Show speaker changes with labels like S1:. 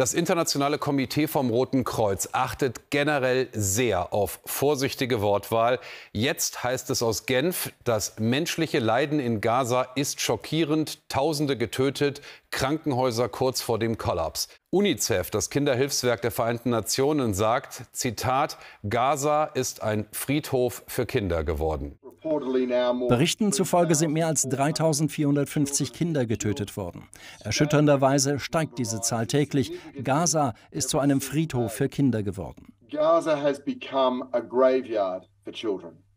S1: Das Internationale Komitee vom Roten Kreuz achtet generell sehr auf vorsichtige Wortwahl. Jetzt heißt es aus Genf, das menschliche Leiden in Gaza ist schockierend, Tausende getötet, Krankenhäuser kurz vor dem Kollaps. UNICEF, das Kinderhilfswerk der Vereinten Nationen, sagt, Zitat, Gaza ist ein Friedhof für Kinder geworden.
S2: Berichten zufolge sind mehr als
S3: 3450 Kinder getötet worden. Erschütternderweise steigt diese Zahl täglich. Gaza ist zu einem Friedhof für Kinder geworden.
S4: Gaza has become a graveyard for children.